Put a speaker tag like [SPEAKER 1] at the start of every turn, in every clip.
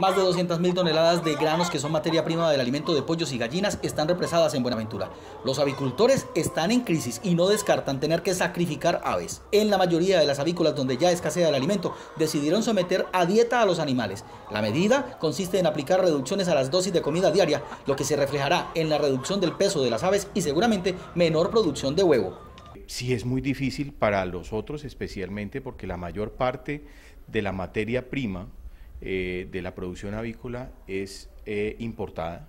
[SPEAKER 1] Más de 200.000 toneladas de granos que son materia prima del alimento de pollos y gallinas están represadas en Buenaventura. Los avicultores están en crisis y no descartan tener que sacrificar aves. En la mayoría de las avícolas donde ya escasea el alimento, decidieron someter a dieta a los animales. La medida consiste en aplicar reducciones a las dosis de comida diaria, lo que se reflejará en la reducción
[SPEAKER 2] del peso de las aves y seguramente menor producción de huevo. Sí es muy difícil para los otros especialmente porque la mayor parte de la materia prima eh, de la producción avícola es eh, importada.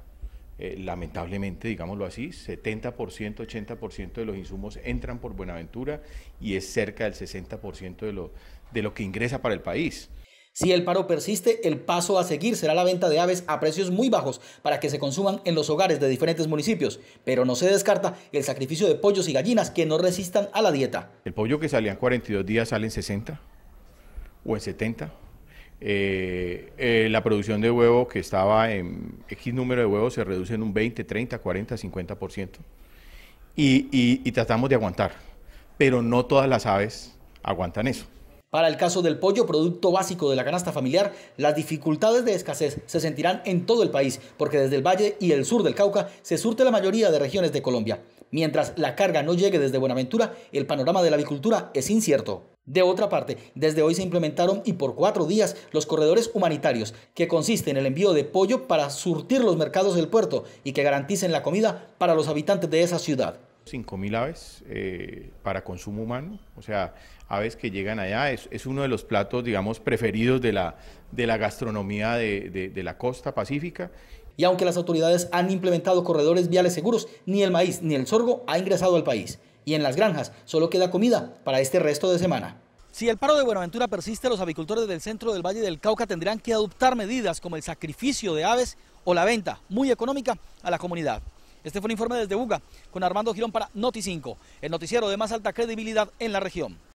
[SPEAKER 2] Eh, lamentablemente, digámoslo así, 70%, 80% de los insumos entran por Buenaventura y es cerca del 60% de lo, de lo que ingresa para el país. Si el paro persiste, el
[SPEAKER 1] paso a seguir será la venta de aves a precios muy bajos para que se consuman en los hogares de diferentes municipios, pero no se descarta el sacrificio de pollos y gallinas que no resistan a la dieta. El pollo que salía
[SPEAKER 2] en 42 días sale en 60 o en 70 eh, eh, la producción de huevo que estaba en X número de huevos se reduce en un 20, 30, 40, 50%. Y, y, y tratamos de aguantar, pero no todas las aves aguantan eso. Para el caso del pollo, producto básico de la canasta familiar, las
[SPEAKER 1] dificultades de escasez se sentirán en todo el país, porque desde el valle y el sur del Cauca se surte la mayoría de regiones de Colombia. Mientras la carga no llegue desde Buenaventura, el panorama de la avicultura es incierto. De otra parte, desde hoy se implementaron y por cuatro días los corredores humanitarios, que consisten en el envío de pollo para surtir los mercados del puerto y que garanticen la comida
[SPEAKER 2] para los habitantes de esa ciudad. 5.000 aves eh, para consumo humano, o sea, aves que llegan allá, es, uno de los platos, digamos, preferidos de la, de la gastronomía de la costa pacífica. Y aunque las autoridades han implementado corredores viales
[SPEAKER 1] seguros, ni el maíz ni el sorgo ha ingresado al país y en las granjas solo queda comida para este resto de semana. Si el paro de Buenaventura persiste, los avicultores del centro del Valle del Cauca tendrán que adoptar medidas como el sacrificio de aves o la venta muy económica a la comunidad. Este fue un informe desde Buga con Armando Girón para noti el noticiero de más alta credibilidad en la región.